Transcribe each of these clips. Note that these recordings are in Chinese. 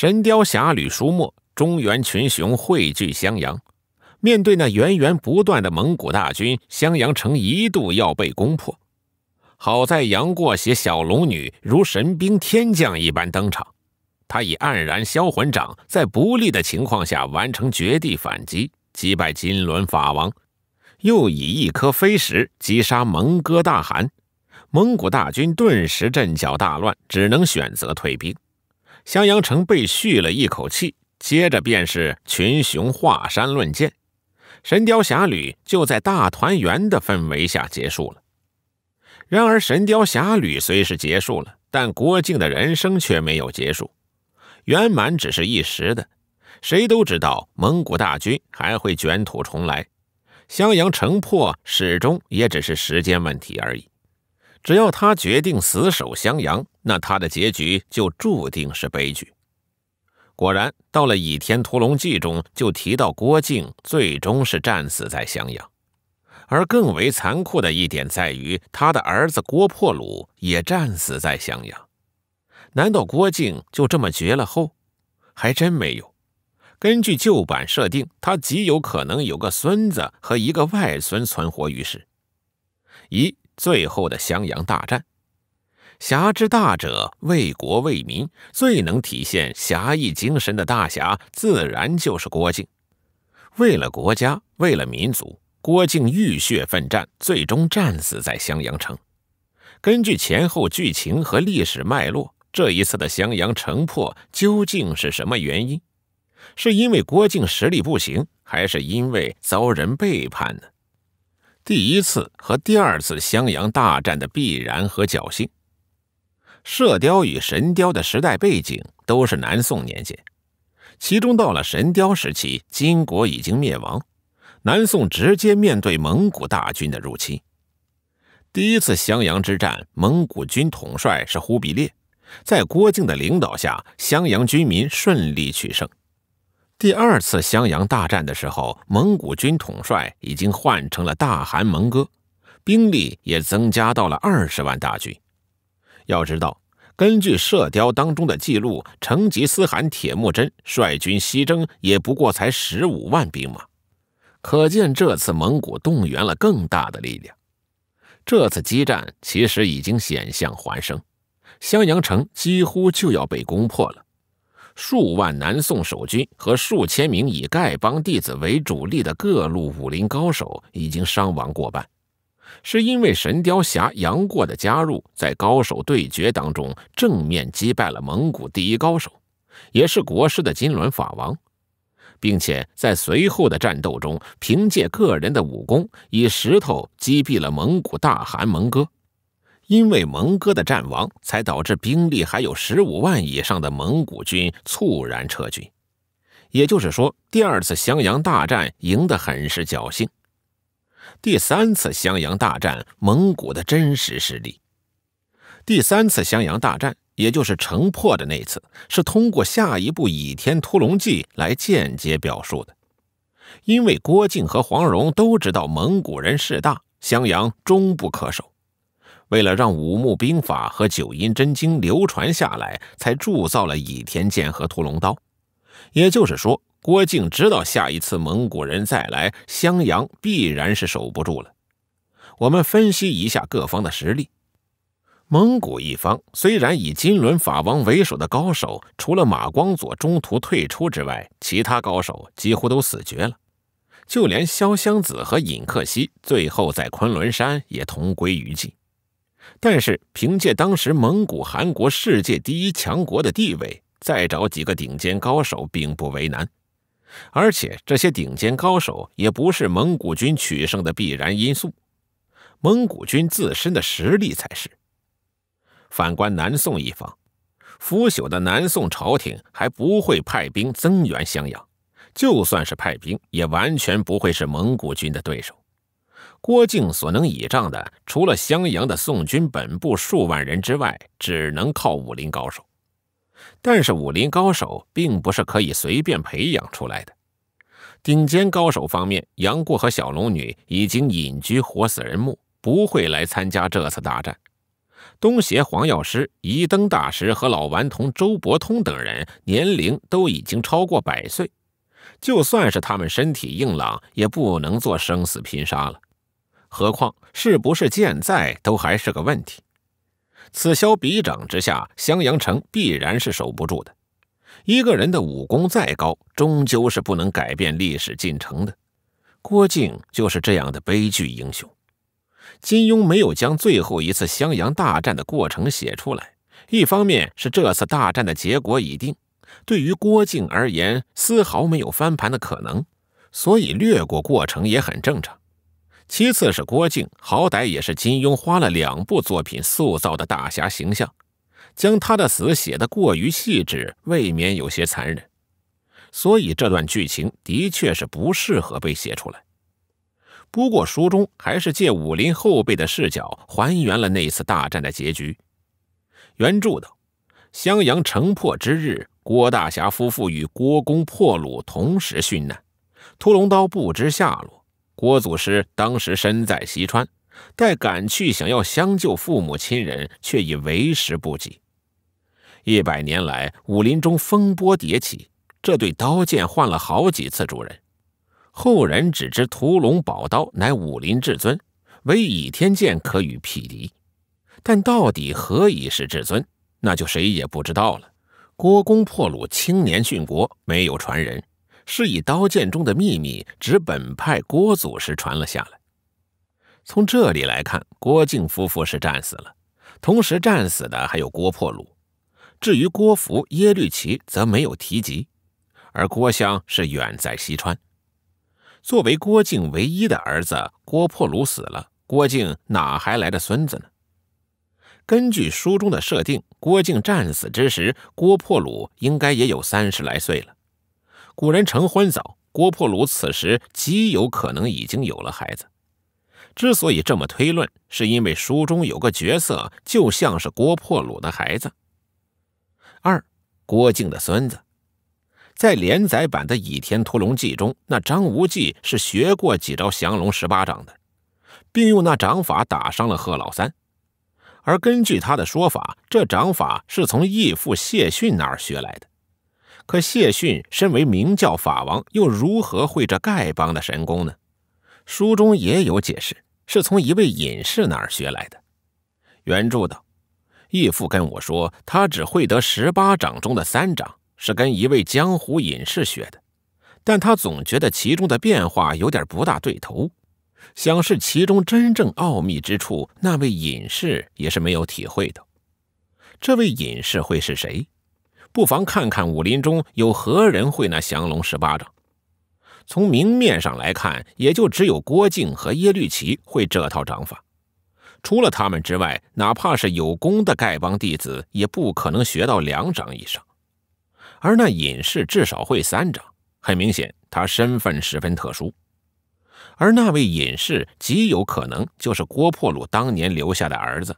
《神雕侠侣》书末，中原群雄汇聚襄阳，面对那源源不断的蒙古大军，襄阳城一度要被攻破。好在杨过携小龙女如神兵天将一般登场，他以黯然销魂掌在不利的情况下完成绝地反击，击败金轮法王，又以一颗飞石击杀蒙哥大汗，蒙古大军顿时阵脚大乱，只能选择退兵。襄阳城被续了一口气，接着便是群雄华山论剑，《神雕侠侣》就在大团圆的氛围下结束了。然而，《神雕侠侣》虽是结束了，但郭靖的人生却没有结束。圆满只是一时的，谁都知道蒙古大军还会卷土重来，襄阳城破始终也只是时间问题而已。只要他决定死守襄阳，那他的结局就注定是悲剧。果然，到了《倚天屠龙记》中，就提到郭靖最终是战死在襄阳。而更为残酷的一点在于，他的儿子郭破虏也战死在襄阳。难道郭靖就这么绝了后？还真没有。根据旧版设定，他极有可能有个孙子和一个外孙存活于世。一。最后的襄阳大战，侠之大者，为国为民，最能体现侠义精神的大侠，自然就是郭靖。为了国家，为了民族，郭靖浴血奋战，最终战死在襄阳城。根据前后剧情和历史脉络，这一次的襄阳城破究竟是什么原因？是因为郭靖实力不行，还是因为遭人背叛呢？第一次和第二次襄阳大战的必然和侥幸，《射雕》与《神雕》的时代背景都是南宋年间，其中到了《神雕》时期，金国已经灭亡，南宋直接面对蒙古大军的入侵。第一次襄阳之战，蒙古军统帅是忽必烈，在郭靖的领导下，襄阳军民顺利取胜。第二次襄阳大战的时候，蒙古军统帅已经换成了大汗蒙哥，兵力也增加到了二十万大军。要知道，根据《射雕》当中的记录，成吉思汗、铁木真率军西征也不过才十五万兵马，可见这次蒙古动员了更大的力量。这次激战其实已经险象环生，襄阳城几乎就要被攻破了。数万南宋守军和数千名以丐帮弟子为主力的各路武林高手已经伤亡过半，是因为神雕侠杨过的加入，在高手对决当中正面击败了蒙古第一高手，也是国师的金轮法王，并且在随后的战斗中，凭借个人的武功，以石头击毙了蒙古大汗蒙哥。因为蒙哥的战亡，才导致兵力还有十五万以上的蒙古军猝然撤军。也就是说，第二次襄阳大战赢得很是侥幸。第三次襄阳大战，蒙古的真实实力。第三次襄阳大战，也就是城破的那次，是通过下一部《倚天屠龙记》来间接表述的。因为郭靖和黄蓉都知道蒙古人势大，襄阳终不可守。为了让《武穆兵法》和《九阴真经》流传下来，才铸造了倚天剑和屠龙刀。也就是说，郭靖知道下一次蒙古人再来襄阳，必然是守不住了。我们分析一下各方的实力：蒙古一方虽然以金轮法王为首的高手，除了马光佐中途退出之外，其他高手几乎都死绝了。就连潇湘子和尹克西，最后在昆仑山也同归于尽。但是，凭借当时蒙古、韩国世界第一强国的地位，再找几个顶尖高手并不为难。而且，这些顶尖高手也不是蒙古军取胜的必然因素，蒙古军自身的实力才是。反观南宋一方，腐朽的南宋朝廷还不会派兵增援襄阳，就算是派兵，也完全不会是蒙古军的对手。郭靖所能倚仗的，除了襄阳的宋军本部数万人之外，只能靠武林高手。但是武林高手并不是可以随便培养出来的。顶尖高手方面，杨过和小龙女已经隐居活死人墓，不会来参加这次大战。东邪黄药师、一灯大师和老顽童周伯通等人年龄都已经超过百岁，就算是他们身体硬朗，也不能做生死拼杀了。何况是不是健在都还是个问题。此消彼长之下，襄阳城必然是守不住的。一个人的武功再高，终究是不能改变历史进程的。郭靖就是这样的悲剧英雄。金庸没有将最后一次襄阳大战的过程写出来，一方面是这次大战的结果已定，对于郭靖而言，丝毫没有翻盘的可能，所以略过过程也很正常。其次是郭靖，好歹也是金庸花了两部作品塑造的大侠形象，将他的死写得过于细致，未免有些残忍。所以这段剧情的确是不适合被写出来。不过书中还是借武林后辈的视角还原了那次大战的结局。原著道：襄阳城破之日，郭大侠夫妇与郭公破虏同时殉难，屠龙刀不知下落。郭祖师当时身在西川，待赶去想要相救父母亲人，却已为时不及。一百年来，武林中风波迭起，这对刀剑换了好几次主人。后人只知屠龙宝刀乃武林至尊，唯倚天剑可与匹敌。但到底何以是至尊，那就谁也不知道了。郭公破虏，青年殉国，没有传人。是以刀剑中的秘密，指本派郭祖师传了下来。从这里来看，郭靖夫妇是战死了，同时战死的还有郭破虏。至于郭福、耶律齐则没有提及，而郭襄是远在西川。作为郭靖唯一的儿子，郭破虏死了，郭靖哪还来的孙子呢？根据书中的设定，郭靖战死之时，郭破虏应该也有三十来岁了。古人成婚早，郭破虏此时极有可能已经有了孩子。之所以这么推论，是因为书中有个角色就像是郭破虏的孩子。二，郭靖的孙子，在连载版的《倚天屠龙记》中，那张无忌是学过几招降龙十八掌的，并用那掌法打伤了贺老三。而根据他的说法，这掌法是从义父谢逊那儿学来的。可谢逊身为明教法王，又如何会这丐帮的神功呢？书中也有解释，是从一位隐士那儿学来的。原著道：“义父跟我说，他只会得十八掌中的三掌，是跟一位江湖隐士学的。但他总觉得其中的变化有点不大对头，想是其中真正奥秘之处，那位隐士也是没有体会的。这位隐士会是谁？”不妨看看武林中有何人会那降龙十八掌。从明面上来看，也就只有郭靖和耶律齐会这套掌法。除了他们之外，哪怕是有功的丐帮弟子，也不可能学到两掌以上。而那隐士至少会三掌，很明显，他身份十分特殊。而那位隐士极有可能就是郭破虏当年留下的儿子。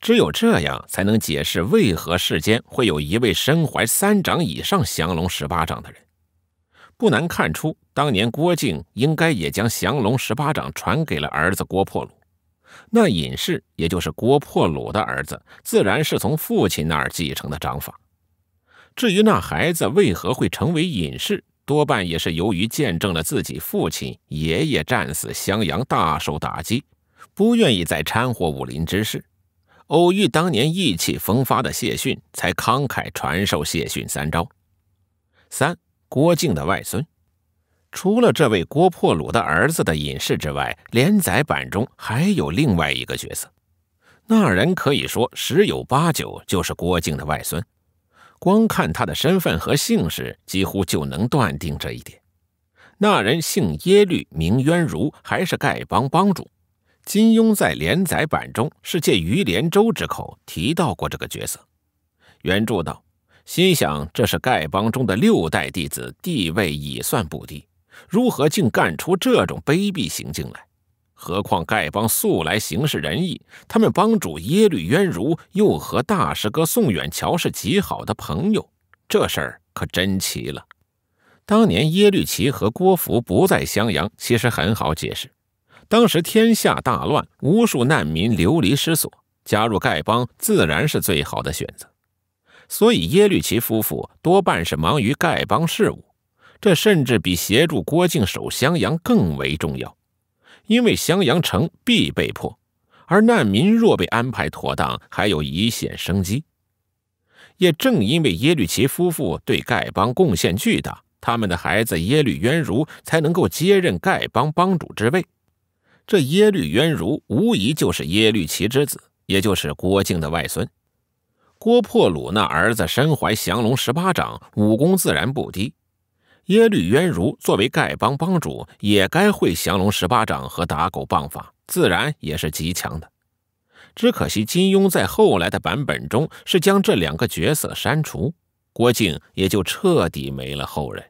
只有这样才能解释为何世间会有一位身怀三掌以上降龙十八掌的人。不难看出，当年郭靖应该也将降龙十八掌传给了儿子郭破虏。那隐士，也就是郭破虏的儿子，自然是从父亲那儿继承的掌法。至于那孩子为何会成为隐士，多半也是由于见证了自己父亲、爷爷战死襄阳，大受打击，不愿意再掺和武林之事。偶遇当年意气风发的谢逊，才慷慨传授谢逊三招。三郭靖的外孙，除了这位郭破虏的儿子的隐士之外，连载版中还有另外一个角色，那人可以说十有八九就是郭靖的外孙，光看他的身份和姓氏，几乎就能断定这一点。那人姓耶律，名渊如，还是丐帮帮主。金庸在连载版中是借于连州之口提到过这个角色。原著道：“心想这是丐帮中的六代弟子，地位已算不低，如何竟干出这种卑鄙行径来？何况丐帮素来行事仁义，他们帮主耶律渊如又和大师哥宋远桥是极好的朋友，这事儿可真奇了。当年耶律齐和郭芙不在襄阳，其实很好解释。”当时天下大乱，无数难民流离失所，加入丐帮自然是最好的选择。所以耶律齐夫妇多半是忙于丐帮事务，这甚至比协助郭靖守襄阳更为重要。因为襄阳城必被破，而难民若被安排妥当，还有一线生机。也正因为耶律齐夫妇对丐帮贡献巨大，他们的孩子耶律渊如才能够接任丐帮帮主之位。这耶律渊如无疑就是耶律齐之子，也就是郭靖的外孙。郭破虏那儿子身怀降龙十八掌，武功自然不低。耶律渊如作为丐帮帮主，也该会降龙十八掌和打狗棒法，自然也是极强的。只可惜金庸在后来的版本中是将这两个角色删除，郭靖也就彻底没了后人。